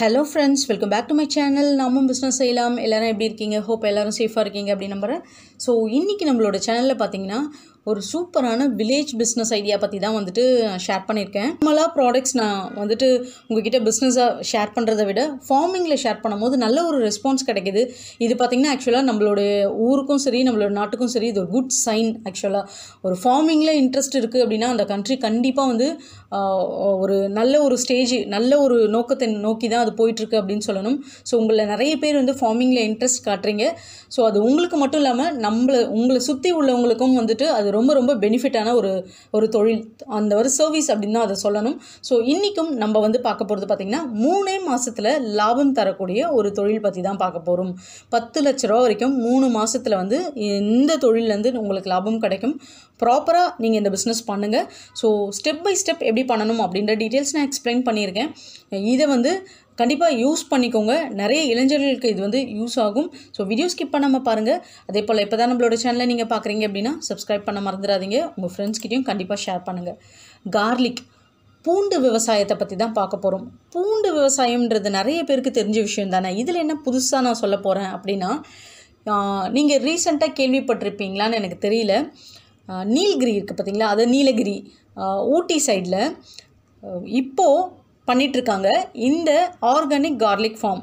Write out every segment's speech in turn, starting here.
hello friends welcome back to my channel நாமும் business செய்யலாம் எல்லோரும் எப்படி இருக்கீங்க ஹோப் எல்லோரும் சேஃபாக இருக்கீங்க அப்படின்னு நம்புகிறேன் ஸோ இன்றைக்கி நம்மளோட சேனலில் பார்த்தீங்கன்னா ஒரு சூப்பரான வில்லேஜ் பிஸ்னஸ் ஐடியா பற்றி தான் வந்துட்டு நான் ஷேர் பண்ணியிருக்கேன் நார்மலாக ப்ராடக்ட்ஸ் நான் வந்துட்டு உங்ககிட்ட பிஸ்னஸாக ஷேர் பண்ணுறதை விட ஃபார்மிங்கில் ஷேர் பண்ணும்போது நல்ல ஒரு ரெஸ்பான்ஸ் கிடைக்கிது இது பார்த்திங்கன்னா ஆக்சுவலாக நம்மளோட ஊருக்கும் சரி நம்மளோட நாட்டுக்கும் சரி இது ஒரு குட் சைன் ஆக்சுவலாக ஒரு ஃபார்மிங்கில் இன்ட்ரெஸ்ட் இருக்குது அப்படின்னா அந்த கண்ட்ரி கண்டிப்பாக வந்து ஒரு நல்ல ஒரு ஸ்டேஜ் நல்ல ஒரு நோக்கத்தை நோக்கி தான் அது போயிட்டுருக்கு அப்படின்னு சொல்லணும் ஸோ உங்களை நிறைய பேர் வந்து ஃபார்மிங்கில் இன்ட்ரெஸ்ட் காட்டுறீங்க ஸோ அது உங்களுக்கு மட்டும் இல்லாமல் நம்மளை உங்களை சுற்றி உள்ளவங்களுக்கும் வந்துட்டு அது அது ரொம்ப ரொம்ப பெனிஃபிட்டான ஒரு ஒரு தொழில் அந்த ஒரு சர்வீஸ் அப்படின்னு தான் அதை சொல்லணும் ஸோ இன்றைக்கும் நம்ம வந்து பார்க்க போகிறது பார்த்திங்கன்னா மூணே மாதத்தில் லாபம் தரக்கூடிய ஒரு தொழில் பற்றி தான் பார்க்க போகிறோம் பத்து லட்ச ரூபா வரைக்கும் மூணு மாதத்தில் வந்து இந்த தொழிலேருந்து உங்களுக்கு லாபம் கிடைக்கும் ப்ராப்பராக நீங்கள் இந்த பிஸ்னஸ் பண்ணுங்கள் ஸோ ஸ்டெப் பை ஸ்டெப் எப்படி பண்ணணும் அப்படின்ற டீட்டெயில்ஸ் நான் எக்ஸ்பிளைன் பண்ணியிருக்கேன் இதை வந்து கண்டிப்பாக யூஸ் பண்ணிக்கோங்க நிறைய இளைஞர்களுக்கு இது வந்து யூஸ் ஆகும் ஸோ வீடியோ ஸ்கிப் பண்ணாமல் பாருங்கள் அதே போல் இப்போ தான் நம்மளோட சேனலை நீங்கள் பார்க்குறீங்க அப்படின்னா சப்ஸ்கிரைப் பண்ண மறந்துடாதீங்க உங்கள் ஃப்ரெண்ட்ஸ்கிட்டையும் கண்டிப்பாக ஷேர் பண்ணுங்கள் கார்லிக் பூண்டு விவசாயத்தை பற்றி தான் பார்க்க போகிறோம் பூண்டு விவசாயம்ன்றது நிறைய பேருக்கு தெரிஞ்ச விஷயம் தானே இதில் என்ன புதுசாக நான் சொல்ல போகிறேன் அப்படின்னா நீங்கள் ரீசெண்டாக கேள்விப்பட்டிருப்பீங்களான்னு எனக்கு தெரியல நீலகிரி இருக்குது பார்த்தீங்களா அது நீலகிரி ஊட்டி சைடில் இப்போது பண்ணிகிட்ருக்காங்க இந்த ஆர்கானிக் கார்லிக் ஃபார்ம்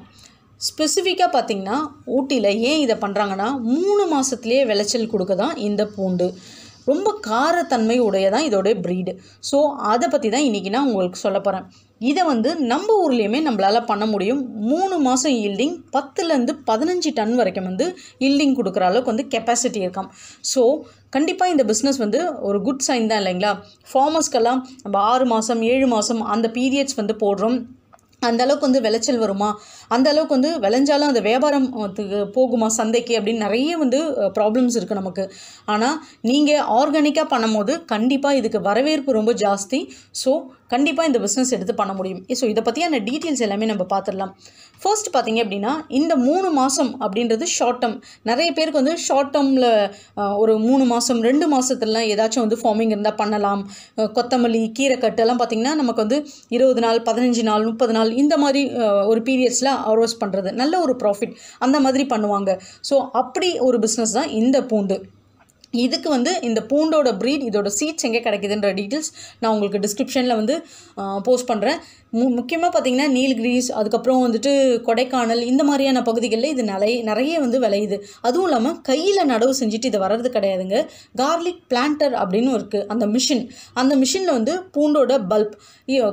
ஸ்பெசிஃபிக்காக பார்த்திங்கன்னா ஊட்டியில் ஏன் இதை பண்ணுறாங்கன்னா மூணு மாதத்துலேயே விளைச்சல் கொடுக்க தான் இந்த பூண்டு ரொம்ப காரத்தன்மை உடையதான் இதோடைய ப்ரீடு ஸோ அதை பற்றி தான் இன்றைக்கி நான் உங்களுக்கு சொல்ல போகிறேன் இதை வந்து நம்ம ஊர்லேயுமே நம்மளால் பண்ண முடியும் மூணு மாதம் ஈல்டிங் பத்துலேருந்து பதினஞ்சு டன் வரைக்கும் வந்து ஈல்டிங் கொடுக்குற அளவுக்கு வந்து கெப்பாசிட்டி இருக்கும் ஸோ கண்டிப்பாக இந்த பிஸ்னஸ் வந்து ஒரு குட் சைன் தான் இல்லைங்களா ஃபார்மர்ஸ்க்கெல்லாம் நம்ம ஆறு மாதம் ஏழு மாதம் அந்த பீரியட்ஸ் வந்து போடுறோம் அந்த அளவுக்கு வந்து விளைச்சல் வருமா அந்த அளவுக்கு வந்து விளைஞ்சாலும் அந்த வியாபாரம் போகுமா சந்தைக்கு அப்படின்னு நிறைய வந்து ப்ராப்ளம்ஸ் இருக்குது நமக்கு ஆனால் நீங்கள் ஆர்கானிக்காக பண்ணும்போது கண்டிப்பாக இதுக்கு வரவேற்பு ரொம்ப ஜாஸ்தி ஸோ கண்டிப்பாக இந்த பிஸ்னஸ் எடுத்து பண்ண முடியும் ஸோ இதை பற்றியான டீட்டெயில்ஸ் எல்லாமே நம்ம பார்த்துடலாம் ஃபர்ஸ்ட் பார்த்தீங்க அப்படின்னா இந்த மூணு மாதம் அப்படின்றது ஷார்ட் டேர்ம் நிறைய பேருக்கு வந்து ஷார்ட் டேர்மில் ஒரு மூணு மாதம் ரெண்டு மாதத்துலலாம் ஏதாச்சும் வந்து ஃபார்மிங் இருந்தால் பண்ணலாம் கொத்தமல்லி கீரைக்கட்டு எல்லாம் பார்த்திங்கன்னா நமக்கு வந்து இருபது நாள் பதினஞ்சு நாள் முப்பது நாள் இந்த மாதிரி ஒரு பீரியட்ஸில் அரோஸ் பண்ணுறது நல்ல ஒரு ப்ராஃபிட் அந்த மாதிரி பண்ணுவாங்க ஸோ அப்படி ஒரு பிஸ்னஸ் தான் இந்த பூண்டு இதுக்கு வந்து இந்த பூண்டோட ப்ரீட் இதோட சீட்ஸ் எங்கே கிடைக்குதுன்ற டீட்டெயில்ஸ் நான் உங்களுக்கு டிஸ்கிரிப்ஷனில் வந்து போஸ்ட் பண்ணுறேன் மு முக்கியமாக பார்த்தீங்கன்னா நீல்கிரிஸ் அதுக்கப்புறம் வந்துட்டு கொடைக்கானல் இந்த மாதிரியான பகுதிகளில் இது நிறைய நிறைய வந்து விளையுது அதுவும் இல்லாமல் கையில் நடவு செஞ்சுட்டு இது வர்றது கிடையாதுங்க கார்லிக் பிளான்டர் அப்படின்னு இருக்குது அந்த மிஷின் அந்த மிஷினில் வந்து பூண்டோட பல்ப்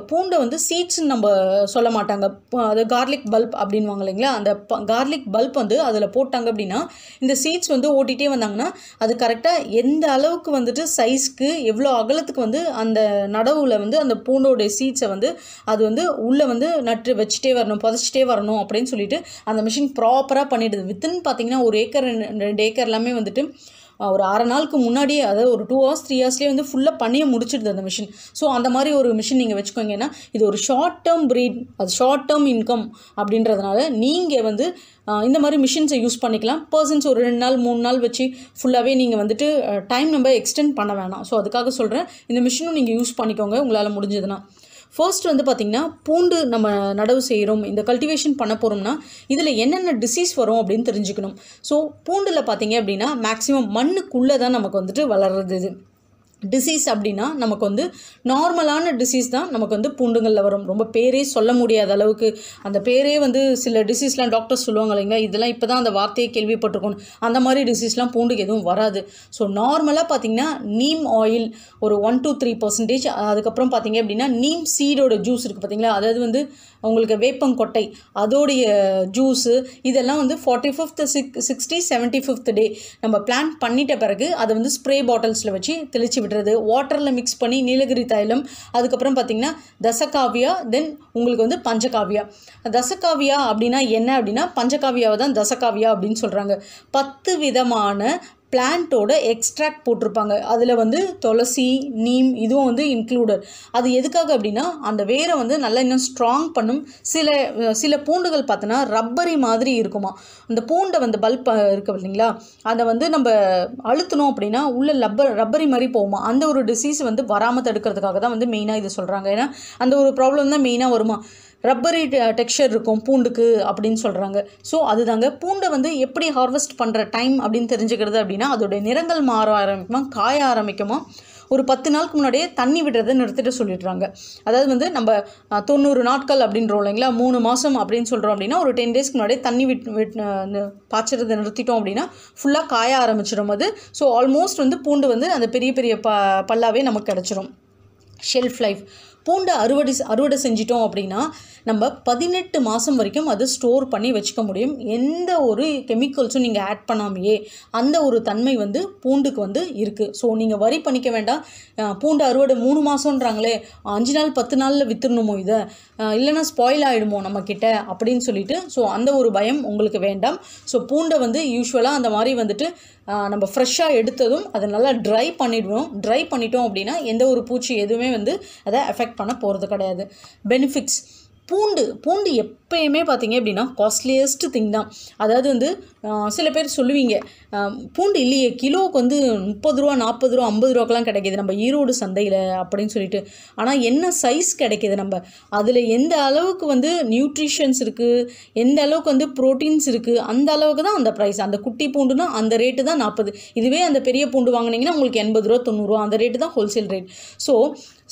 பூண்டை வந்து சீட்ஸ்ன்னு நம்ம சொல்ல மாட்டாங்க அது கார்லிக் பல்ப் அப்படின்வாங்க இல்லைங்களா அந்த கார்லிக் பல்ப் வந்து அதில் போட்டாங்க அப்படின்னா இந்த சீட்ஸ் வந்து ஓட்டிகிட்டே வந்தாங்கன்னா அது கரெக்டாக எந்த அளவுக்கு வந்துட்டு சைஸ்க்கு எவ்வளோ அகலத்துக்கு வந்து அந்த நடவுல வந்து அந்த பூண்டோடைய சீட்ஸை வந்து அது வந்து உள்ளே வந்து நட்டு வச்சுட்டே வரணும் புதைச்சிட்டே வரணும் அப்படின்னு சொல்லிட்டு அந்த மிஷின் ப்ராப்பராக பண்ணிடுது வித்தின் பார்த்திங்கன்னா ஒரு ஏக்கர் ரெண்டு ஏக்கர் எல்லாமே வந்துட்டு ஒரு அரை நாளுக்கு முன்னாடியே அதாவது ஒரு டூ ஹவர்ஸ் த்ரீ ஹவர்ஸ்லேயே வந்து ஃபுல்லாக பண்ணியே முடிச்சிடுது அந்த மிஷின் ஸோ அந்த மாதிரி ஒரு மிஷின் நீங்கள் வச்சுக்கோங்கன்னா இது ஒரு ஷார்ட் டேர்ம் ப்ரீட் அது ஷார்ட் டேர்ம் இன்கம் அப்படின்றதுனால நீங்கள் வந்து இந்த மாதிரி மிஷின்ஸை யூஸ் பண்ணிக்கலாம் பர்சன்ஸ் ஒரு ரெண்டு நாள் மூணு நாள் வச்சு ஃபுல்லாகவே நீங்கள் வந்துட்டு டைம் நம்ம எக்ஸ்டெண்ட் பண்ண வேணாம் ஸோ அதுக்காக சொல்கிறேன் இந்த மிஷினும் நீங்கள் யூஸ் பண்ணிக்கோங்க உங்களால் முடிஞ்சதுன்னா ஃபர்ஸ்ட் வந்து பார்த்திங்கன்னா பூண்டு நம்ம நடவு செய்கிறோம் இந்த கல்டிவேஷன் பண்ண போகிறோம்னா இதில் என்னென்ன டிசீஸ் வரும் அப்படின்னு தெரிஞ்சுக்கணும் ஸோ பூண்டில் பார்த்திங்க அப்படின்னா மேக்ஸிமம் மண்ணுக்குள்ளே தான் நமக்கு வந்துட்டு வளர்றது இது டிசீஸ் அப்படின்னா நமக்கு வந்து நார்மலான டிசீஸ் தான் நமக்கு வந்து பூண்டுங்களில் வரும் ரொம்ப பேரே சொல்ல முடியாத அளவுக்கு அந்த பேரே வந்து சில டிசீஸ்லாம் டாக்டர்ஸ் சொல்லுவாங்க இல்லைங்க இதெல்லாம் இப்போ தான் அந்த வார்த்தையை கேள்விப்பட்டிருக்கோம் அந்த மாதிரி டிசீஸ்லாம் பூண்டுக்கு எதுவும் வராது ஸோ நார்மலாக பார்த்திங்கன்னா நீம் ஆயில் ஒரு ஒன் டூ த்ரீ பர்சன்டேஜ் அதுக்கப்புறம் பார்த்திங்க அப்படின்னா நீம் சீடோட ஜூஸ் இருக்குது பார்த்திங்களா அதாவது வந்து உங்களுக்கு வேப்பங்கொட்டை அதோடைய ஜூஸு இதெல்லாம் வந்து ஃபார்ட்டி ஃபிஃப்த் சிக் சிக்ஸ்டி செவன்ட்டி ஃபிஃப்த் டே நம்ம பிளான் பண்ணிட்ட பிறகு அதை வந்து ஸ்ப்ரே பாட்டில்ஸில் வச்சு தெளிச்சு விட்டு பண்ணுறது வாட்டரில் மிக்ஸ் பண்ணி நீலகிரி தைலம் அதுக்கப்புறம் பார்த்திங்கன்னா தசகாவியா தென் உங்களுக்கு வந்து பஞ்சகாவியா தசகாவியா அப்படின்னா என்ன அப்படின்னா பஞ்சகாவியாவை தான் தசகாவியா அப்படின்னு சொல்கிறாங்க பத்து விதமான பிளான்ட்டோட எக்ஸ்ட்ராக்ட் போட்டிருப்பாங்க அதில் வந்து துளசி நீம் இதுவும் வந்து இன்க்ளூடட் அது எதுக்காக அப்படின்னா அந்த வேரை வந்து நல்லா இன்னும் ஸ்ட்ராங் பண்ணும் சில சில பூண்டுகள் பார்த்தோன்னா ரப்பரி மாதிரி இருக்குமா அந்த பூண்டை வந்து பல்ப் இருக்கு இல்லைங்களா அதை வந்து நம்ம அழுத்தணும் அப்படின்னா உள்ள லப்பர் ரப்பரி மாதிரி போகுமா அந்த ஒரு டிசீஸ் வந்து வராமல் தடுக்கிறதுக்காக தான் வந்து மெயினாக இதை சொல்கிறாங்க ஏன்னா அந்த ஒரு ப்ராப்ளம் தான் மெயினாக வருமா ரப்பரி டெக்ஸ்சர் இருக்கும் பூண்டுக்கு அப்படின்னு சொல்கிறாங்க ஸோ அதுதாங்க பூண்டை வந்து எப்படி ஹார்வெஸ்ட் பண்ணுற டைம் அப்படின்னு தெரிஞ்சுக்கிறது அப்படின்னா அதோடைய நிறங்கள் மாற ஆரம்பிக்குமா காய ஆரம்பிக்குமா ஒரு பத்து நாளுக்கு முன்னாடியே தண்ணி விடுறதை நிறுத்திட்டு சொல்லிடுறாங்க அதாவது வந்து நம்ம தொண்ணூறு நாட்கள் அப்படின்றோம் இல்லைங்களா மூணு மாதம் அப்படின்னு சொல்கிறோம் அப்படின்னா ஒரு டென் டேஸ்க்கு முன்னாடியே தண்ணி விட் விட் பாய்ச்சறதை நிறுத்திட்டோம் அப்படின்னா ஃபுல்லாக காய ஆரம்பிச்சிடும் அது ஸோ ஆல்மோஸ்ட் வந்து பூண்டு வந்து அந்த பெரிய பெரிய ப பல்லாவே நமக்கு கிடச்சிரும் ஷெல்ஃப் லைஃப் பூண்டை அறுவடை அறுவடை செஞ்சிட்டோம் அப்படின்னா நம்ம பதினெட்டு மாதம் வரைக்கும் அதை ஸ்டோர் பண்ணி வச்சுக்க முடியும் எந்த ஒரு கெமிக்கல்ஸும் நீங்கள் ஆட் பண்ணாமையே அந்த ஒரு தன்மை வந்து பூண்டுக்கு வந்து இருக்குது ஸோ நீங்கள் வரி பண்ணிக்க வேண்டாம் பூண்டு அறுவடை மூணு மாதம்ன்றாங்களே அஞ்சு நாள் பத்து நாளில் விற்றுணுமோ இதை இல்லைனா ஸ்பாயில் ஆகிடுமோ நம்மக்கிட்ட அப்படின்னு சொல்லிட்டு ஸோ அந்த ஒரு பயம் உங்களுக்கு வேண்டாம் ஸோ பூண்டை வந்து யூஸ்வலாக அந்த மாதிரி வந்துட்டு நம்ம ஃப்ரெஷ்ஷாக எடுத்ததும் அதை நல்லா ட்ரை பண்ணிவிடுவோம் ட்ரை பண்ணிட்டோம் அப்படின்னா எந்த ஒரு பூச்சி எதுவுமே வந்து அதை எஃபெக்ட் ரியாக்ட் பண்ண போகிறது கிடையாது பெனிஃபிட்ஸ் பூண்டு பூண்டு எப்பயுமே பார்த்தீங்க அப்படின்னா காஸ்ட்லியஸ்ட் திங் தான் அதாவது வந்து சில பேர் சொல்லுவீங்க பூண்டு இல்லையே கிலோவுக்கு வந்து முப்பது ரூபா நாற்பது ரூபா ஐம்பது ரூபாக்கெலாம் கிடைக்கிது நம்ம ஈரோடு சந்தையில் அப்படின்னு சொல்லிட்டு ஆனால் என்ன சைஸ் கிடைக்கிது நம்ம அதில் எந்த அளவுக்கு வந்து நியூட்ரிஷன்ஸ் இருக்குது எந்த அளவுக்கு வந்து ப்ரோட்டீன்ஸ் இருக்குது அந்த அளவுக்கு தான் அந்த ப்ரைஸ் அந்த குட்டி பூண்டுனா அந்த ரேட்டு தான் நாற்பது இதுவே அந்த பெரிய பூண்டு வாங்கினீங்கன்னா உங்களுக்கு எண்பது ரூபா தொண்ணூறுரூவா அந்த ரேட்டு தான் ஹோல்சேல் ரேட் ஸோ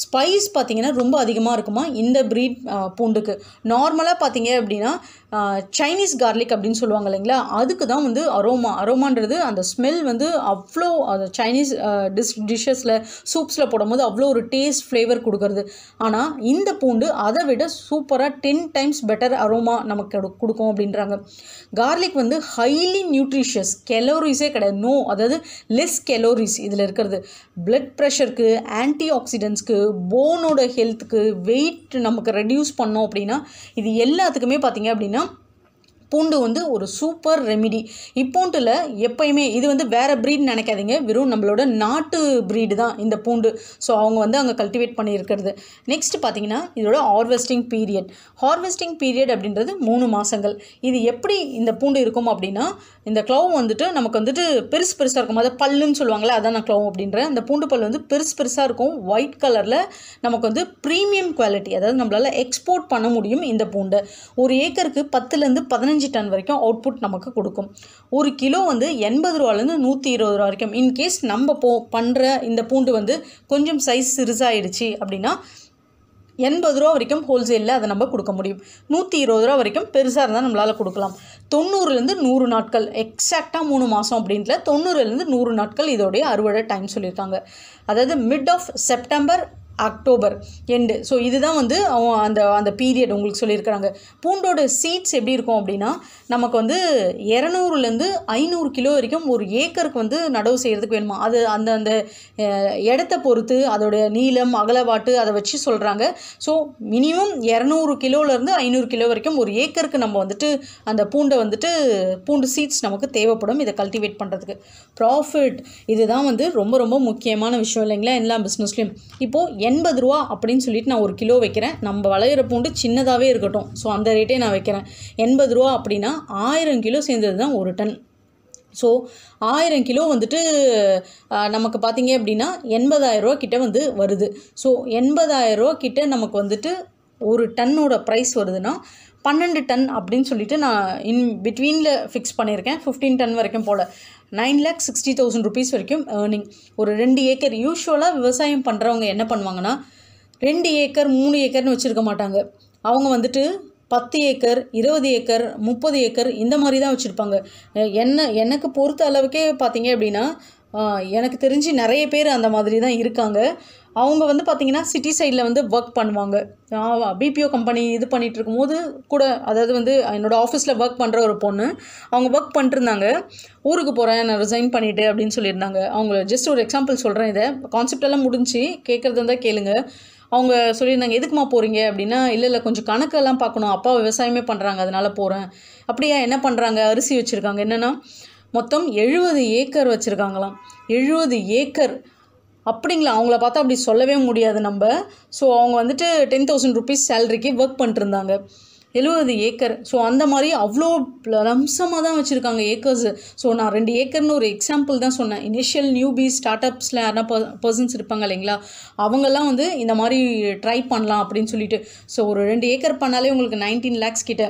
ஸ்பைஸ் பார்த்திங்கன்னா ரொம்ப அதிகமாக இருக்குமா இந்த ப்ரீட் பூண்டுக்கு நார்மலாக பார்த்தீங்க அப்படின்னா சைனீஸ் கார்லிக் அப்படின்னு சொல்லுவாங்க இல்லைங்களா அதுக்கு தான் வந்து அரோமா அரோமான்றது அந்த ஸ்மெல் வந்து அவ்வளோ அந்த சைனீஸ் டிஷ் டிஷ்ஷஸில் சூப்ஸில் போடும்போது அவ்வளோ ஒரு டேஸ்ட் ஃப்ளேவர் கொடுக்குறது ஆனால் இந்த பூண்டு அதை விட சூப்பராக டென் டைம்ஸ் பெட்டர் அரோமா நமக்கு கொடுக்கும் அப்படின்றாங்க கார்லிக் வந்து ஹைலி நியூட்ரிஷியஸ் கெலோரிஸே கிடையாது நோ அதாவது லெஸ் கெலோரிஸ் இதில் இருக்கிறது பிளட் ப்ரெஷருக்கு ஆன்டி ஆக்சிடென்ட்ஸ்க்கு போனோட ஹெல்த்துக்கு வெயிட் நமக்கு ரெடியூஸ் பண்ணோம் அப்படின்னா இது எல்லாத்துக்குமே பார்த்திங்க அப்படின்னா பூண்டு வந்து ஒரு சூப்பர் ரெமிடி இப்பூண்டில் எப்போயுமே இது வந்து வேறு ப்ரீட் நினைக்காதீங்க வெறும் நம்மளோட நாட்டு ப்ரீடு தான் இந்த பூண்டு ஸோ அவங்க வந்து அங்கே கல்டிவேட் பண்ணியிருக்கிறது நெக்ஸ்ட் பார்த்தீங்கன்னா இதோட ஹார்வெஸ்டிங் பீரியட் ஹார்வெஸ்டிங் பீரியட் அப்படின்றது மூணு மாதங்கள் இது எப்படி இந்த பூண்டு இருக்கும் அப்படின்னா இந்த க்ளவ் வந்துட்டு நமக்கு வந்துட்டு பெருசு பெருசாக இருக்கும் அதை பல்லுன்னு சொல்லுவாங்களே அதான் நான் க்ளவ் அப்படின்ற அந்த பூண்டு பல் வந்து பெருசு பெருசாக இருக்கும் ஒயிட் கலரில் நமக்கு வந்து ப்ரீமியம் குவாலிட்டி அதாவது நம்மளால் எக்ஸ்போர்ட் பண்ண முடியும் இந்த பூண்டை ஒரு ஏக்கருக்கு பத்துலேருந்து பதினஞ்சு பதினஞ்சு டன் வரைக்கும் அவுட்புட் நமக்கு கொடுக்கும் ஒரு கிலோ வந்து எண்பது ரூபாலேருந்து நூற்றி இருபது ரூபா வரைக்கும் இன்கேஸ் நம்ம போ பண்ணுற இந்த பூண்டு வந்து கொஞ்சம் சைஸ் சிறுசாகிடுச்சு அப்படின்னா எண்பது ரூபா வரைக்கும் ஹோல்சேலில் அதை நம்ம கொடுக்க முடியும் நூற்றி இருபது ரூபா வரைக்கும் பெருசாக இருந்தால் நம்மளால் கொடுக்கலாம் தொண்ணூறுலேருந்து நூறு நாட்கள் எக்ஸாக்டாக மூணு மாதம் அப்படின்ட்டு தொண்ணூறுலேருந்து நூறு நாட்கள் இதோடைய அறுவடை டைம் சொல்லியிருக்காங்க அதாவது mid of September October end so இதுதான் வந்து அந்த அந்த பீரியட் உங்களுக்கு சொல்லியிருக்கிறாங்க பூண்டோட சீட்ஸ் எப்படி இருக்கும் அப்படின்னா நமக்கு வந்து இரநூறுலேருந்து ஐநூறு கிலோ வரைக்கும் ஒரு ஏக்கருக்கு வந்து நடவு செய்கிறதுக்கு வேணுமா அது அந்த அந்த இடத்த பொறுத்து அதோடய நீளம் அகலவாட்டு அதை வச்சு சொல்கிறாங்க ஸோ மினிமம் இரநூறு கிலோலேருந்து ஐநூறு கிலோ வரைக்கும் ஒரு ஏக்கருக்கு நம்ம வந்துட்டு அந்த பூண்டை வந்துட்டு பூண்டு சீட்ஸ் நமக்கு தேவைப்படும் இதை கல்டிவேட் பண்ணுறதுக்கு ப்ராஃபிட் இதுதான் வந்து ரொம்ப ரொம்ப முக்கியமான விஷயம் இல்லைங்களா எல்லா பிஸ்னஸ்லேயும் இப்போது எண்பது ரூபா அப்படின்னு சொல்லிட்டு நான் ஒரு கிலோ வைக்கிறேன் நம்ம வளையிற பூண்டு சின்னதாகவே இருக்கட்டும் ஸோ அந்த ரேட்டே நான் வைக்கிறேன் எண்பது ரூபா அப்படின்னா ஆயிரம் கிலோ சேர்ந்தது தான் ஒரு டன் ஸோ ஆயிரம் கிலோ வந்துட்டு நமக்கு பார்த்திங்க அப்படின்னா ரூபா கிட்டே வந்து வருது ஸோ ரூபா கிட்டே நமக்கு வந்துட்டு ஒரு டன்னோட ப்ரைஸ் வருதுன்னா பன்னெண்டு டன் அப்படின்னு சொல்லிட்டு நான் இன் பிட்வீனில் ஃபிக்ஸ் பண்ணியிருக்கேன் ஃபிஃப்டீன் டன் வரைக்கும் போல் nine lakh sixty thousand rupees வரைக்கும் ஏர்னிங் ஒரு ரெண்டு ஏக்கர் யூஸ்வலாக விவசாயம் பண்ணுறவங்க என்ன பண்ணுவாங்கன்னா ரெண்டு ஏக்கர் மூணு ஏக்கர்னு வச்சுருக்க மாட்டாங்க அவங்க வந்துட்டு பத்து ஏக்கர் இருபது ஏக்கர் முப்பது ஏக்கர் இந்த மாதிரி தான் வச்சுருப்பாங்க என்ன எனக்கு பொறுத்த அளவுக்கே பார்த்தீங்க அப்படின்னா எனக்கு தெரிஞ்சு நிறைய பேர் அந்த மாதிரி தான் இருக்காங்க அவங்க வந்து பார்த்திங்கன்னா சிட்டி சைடில் வந்து ஒர்க் பண்ணுவாங்க பிபிஓ கம்பெனி இது பண்ணிகிட்டு இருக்கும்போது கூட அதாவது வந்து என்னோடய ஆஃபீஸில் ஒர்க் பண்ணுற ஒரு பொண்ணு அவங்க ஒர்க் பண்ணிட்டுருந்தாங்க ஊருக்கு போகிறேன் நான் ரிசைன் பண்ணிவிட்டு அப்படின்னு சொல்லியிருந்தாங்க அவங்க ஜஸ்ட் ஒரு எக்ஸாம்பிள் சொல்கிறேன் இதை கான்செப்டெல்லாம் முடிஞ்சு கேட்குறது இருந்தால் கேளுங்க அவங்க சொல்லியிருந்தாங்க எதுக்குமா போகிறீங்க அப்படின்னா இல்லை இல்லை கொஞ்சம் கணக்கெல்லாம் பார்க்கணும் அப்பா விவசாயமே பண்ணுறாங்க அதனால் போகிறேன் அப்படியா என்ன பண்ணுறாங்க அரிசி வச்சுருக்காங்க என்னென்னா மொத்தம் எழுபது ஏக்கர் வச்சுருக்காங்களாம் எழுபது ஏக்கர் அப்படிங்களா அவங்கள பார்த்தா அப்படி சொல்லவே முடியாது நம்ம ஸோ அவங்க வந்துட்டு டென் தௌசண்ட் ருபீஸ் சேலரிக்கு ஒர்க் பண்ணிட்டுருந்தாங்க எழுபது ஏக்கர் ஸோ அந்த மாதிரி அவ்வளோ லம்சமாக தான் வச்சுருக்காங்க ஏக்கர்ஸ் ஸோ நான் ரெண்டு ஏக்கர்னு ஒரு எக்ஸாம்பிள் தான் சொன்னேன் இனிஷியல் நியூபி ஸ்டார்ட் அப்ஸில் யாரா பர்சன்ஸ் இருப்பாங்க இல்லைங்களா அவங்கெல்லாம் வந்து இந்த மாதிரி ட்ரை பண்ணலாம் அப்படின்னு சொல்லிட்டு ஸோ ஒரு ரெண்டு ஏக்கர் பண்ணாலே உங்களுக்கு நைன்டீன் லேக்ஸ் கிட்ட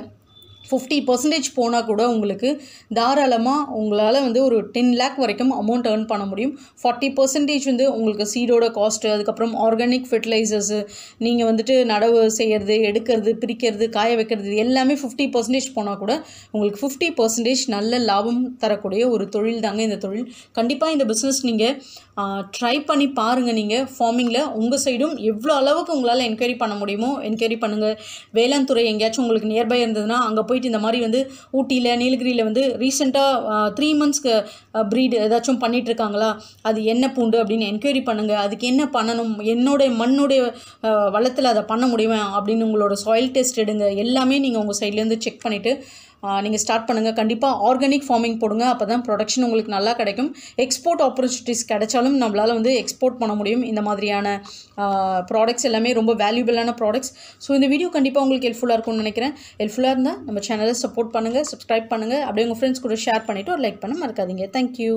ஃபிஃப்டி பர்சன்டேஜ் போனால் கூட உங்களுக்கு தாராளமாக உங்களால் வந்து ஒரு டென் லேக் வரைக்கும் அமௌண்ட் ஏர்ன் பண்ண முடியும் ஃபார்ட்டி பர்சன்டேஜ் வந்து உங்களுக்கு சீடோட காஸ்ட்டு அதுக்கப்புறம் ஆர்கானிக் ஃபெர்டிலைசர்ஸு நீங்கள் வந்துட்டு நடவு செய்கிறது எடுக்கிறது பிரிக்கிறது காய வைக்கிறது எல்லாமே ஃபிஃப்டி பர்சன்டேஜ் போனால் கூட உங்களுக்கு ஃபிஃப்டி பர்சன்டேஜ் நல்ல லாபம் தரக்கூடிய ஒரு தொழில் தாங்க இந்த தொழில் கண்டிப்பாக இந்த பிஸ்னஸ் நீங்கள் ட்ரை பண்ணி பாருங்கள் நீங்கள் ஃபார்மிங்கில் உங்கள் சைடும் எவ்வளோ அளவுக்கு உங்களால் என்கொயரி பண்ண முடியுமோ என்கொயரி பண்ணுங்கள் வேளாண் துறை எங்கேயாச்சும் உங்களுக்கு நியர்பை இருந்ததுன்னா அங்கே போய் போயிட்டு இந்த மாதிரி வந்து ஊட்டியில் நீலகிரியில் வந்து ரீசெண்டாக த்ரீ மந்த்ஸ்க்கு ப்ரீடு ஏதாச்சும் பண்ணிகிட்ருக்காங்களா அது என்ன பூண்டு அப்படின்னு என்கொயரி பண்ணுங்கள் அதுக்கு என்ன பண்ணணும் என்னுடைய மண்ணுடைய வளத்தில் அதை பண்ண முடியுமா அப்படின்னு உங்களோட சாயில் டெஸ்ட் எடுங்க எல்லாமே நீங்கள் உங்கள் சைட்லேருந்து செக் பண்ணிவிட்டு நீங்கள் ஸ்டார்ட் பண்ணுங்கள் கண்டிப்பாக ஆர்கானிக் ஃபார்மிங் போடுங்க அப்போ தான் ப்ரொடக்ஷன் உங்களுக்கு நல்லா கிடைக்கும் எக்ஸ்போர்ட் ஆப்பர்ச்சுனிட்டிஸ் கிடைச்சாலும் நம்மளால் வந்து எக்ஸ்போர்ட் பண்ண முடியும் இந்த மாதிரியான ப்ராடக்ட்ஸ் எல்லாமே ரொம்ப வேல்யூபிளான ப்ராடக்ட்ஸ் ஸோ இந்த வீடியோ கண்டிப்பாக உங்களுக்கு ஹெல்ப்ஃபுல்லாக இருக்கும்னு நினைக்கிறேன் ஹெல்ப்ஃபுல்லாக இருந்தால் நம்ம சேனலை சப்போர்ட் பண்ணுங்கள் சப்ஸ்கிரைப் பண்ணுங்கள் அப்படியே உங்கள் ஃப்ரெண்ட்ஸ் கூட ஷேர் பண்ணிவிட்டு ஒரு லைக் பண்ண மறக்காதீங்க தேங்க்யூ